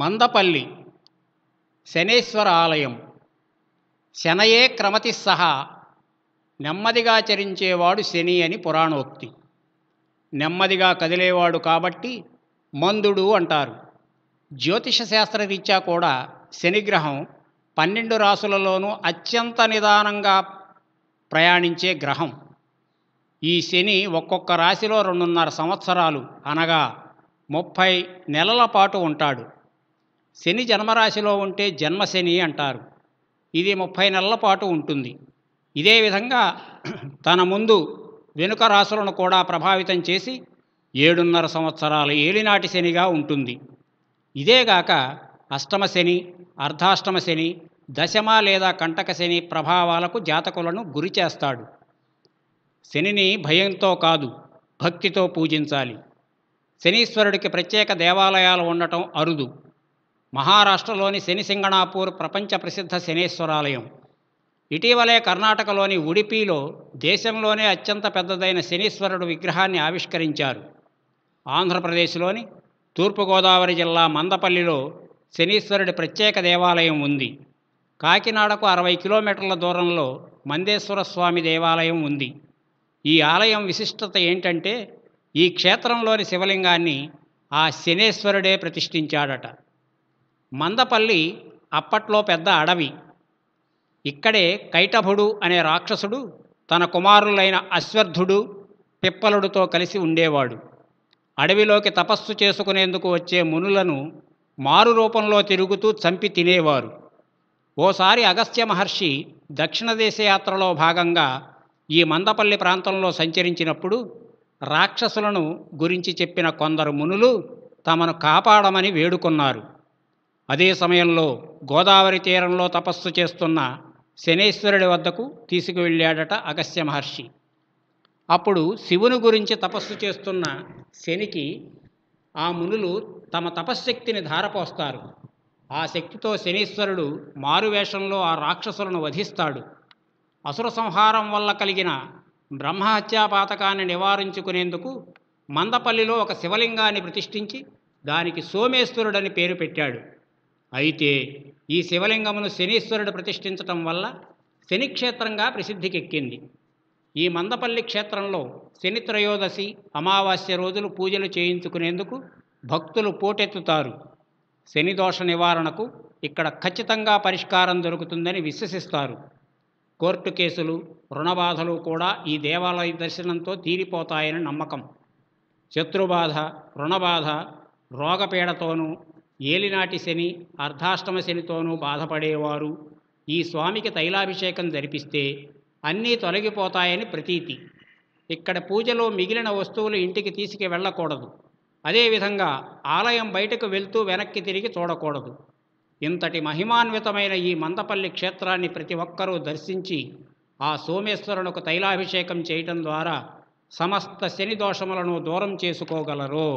మందపల్లి శనేశ్వర ఆలయం శనయే క్రమతి సహా నెమ్మదిగా చరించేవాడు శని అని పురాణోక్తి నెమ్మదిగా కదిలేవాడు కాబట్టి మందుడు అంటారు జ్యోతిష శాస్త్రరీత్యా కూడా శనిగ్రహం పన్నెండు రాసులలోనూ అత్యంత నిదానంగా ప్రయాణించే గ్రహం ఈ శని ఒక్కొక్క రాశిలో రెండున్నర సంవత్సరాలు అనగా ముప్పై నెలల పాటు ఉంటాడు శని జన్మరాశిలో ఉంటే జన్మశని అంటారు ఇది ముప్పై నెలల పాటు ఉంటుంది ఇదే విధంగా తన ముందు వెనుక రాశులను కూడా ప్రభావితం చేసి ఏడున్నర సంవత్సరాల ఏలినాటి శనిగా ఉంటుంది ఇదేగాక అష్టమ శని అర్ధాష్టమ శని దశమ లేదా కంటక శని ప్రభావాలకు జాతకులను గురి చేస్తాడు శనిని భయంతో కాదు భక్తితో పూజించాలి శనీశ్వరుడికి ప్రత్యేక దేవాలయాలు ఉండటం అరుదు మహారాష్ట్రలోని శనిసింగణాపూర్ ప్రపంచ ప్రసిద్ధ శనీశ్వరాలయం ఇటీవలే కర్ణాటకలోని ఉడిపిలో దేశంలోనే అత్యంత పెద్దదైన శనీశ్వరుడు విగ్రహాన్ని ఆవిష్కరించారు ఆంధ్రప్రదేశ్లోని తూర్పుగోదావరి జిల్లా మందపల్లిలో శనీశ్వరుడి ప్రత్యేక దేవాలయం ఉంది కాకినాడకు అరవై కిలోమీటర్ల దూరంలో మందేశ్వర స్వామి దేవాలయం ఉంది ఈ ఆలయం విశిష్టత ఏంటంటే ఈ క్షేత్రంలోని శివలింగాన్ని ఆ శనేశ్వరుడే ప్రతిష్ఠించాడట మందపల్లి అప్పట్లో పెద్ద అడవి ఇక్కడే కైటభుడు అనే రాక్షసుడు తన కుమారులైన అశ్వర్ధుడు పిప్పలుడుతో కలిసి ఉండేవాడు అడవిలోకి తపస్సు చేసుకునేందుకు వచ్చే మునులను మారు రూపంలో తిరుగుతూ చంపి తినేవారు ఓసారి అగస్త్య మహర్షి దక్షిణ దేశ యాత్రలో భాగంగా ఈ మందపల్లి ప్రాంతంలో సంచరించినప్పుడు రాక్షసులను గురించి చెప్పిన కొందరు మునులు తమను కాపాడమని వేడుకున్నారు అదే సమయంలో గోదావరి తీరంలో తపస్సు చేస్తున్న శనేశ్వరుడి వద్దకు తీసుకువెళ్ళాడట అగస్య మహర్షి అప్పుడు శివుని గురించి తపస్సు చేస్తున్న శనికి ఆ మునులు తమ తపశ్శక్తిని ధారపోస్తారు ఆ శక్తితో శనీశ్వరుడు మారువేషంలో ఆ రాక్షసులను వధిస్తాడు అసుర సంహారం వల్ల కలిగిన బ్రహ్మహత్యాపాతకాన్ని నివారించుకునేందుకు మందపల్లిలో ఒక శివలింగాన్ని ప్రతిష్ఠించి దానికి సోమేశ్వరుడని పేరు పెట్టాడు అయితే ఈ శివలింగమును శనీశ్వరుడు ప్రతిష్ఠించటం వల్ల శనిక్షేత్రంగా ప్రసిద్ధికెక్కింది ఈ మందపల్లి క్షేత్రంలో శని త్రయోదశి అమావాస్య రోజులు పూజలు చేయించుకునేందుకు భక్తులు పోటెత్తుతారు శని దోష నివారణకు ఇక్కడ ఖచ్చితంగా పరిష్కారం దొరుకుతుందని విశ్వసిస్తారు కోర్టు కేసులు రుణబాధలు కూడా ఈ దేవాలయ దర్శనంతో తీరిపోతాయని నమ్మకం శత్రుబాధ రుణబాధ రోగపీడతోనూ ఏలినాటి శని అర్ధాష్టమ శనితోనూ బాధపడేవారు ఈ స్వామికి తైలాభిషేకం జరిపిస్తే అన్నీ తొలగిపోతాయని ప్రతీతి ఇక్కడ పూజలో మిగిలిన వస్తువులు ఇంటికి తీసుకు వెళ్ళకూడదు అదేవిధంగా ఆలయం బయటకు వెళ్తూ వెనక్కి తిరిగి చూడకూడదు ఇంతటి మహిమాన్వితమైన ఈ మందపల్లి క్షేత్రాన్ని ప్రతి ఒక్కరూ దర్శించి ఆ సోమేశ్వరునకు తైలాభిషేకం చేయటం ద్వారా సమస్త శని దోషములను దూరం చేసుకోగలరు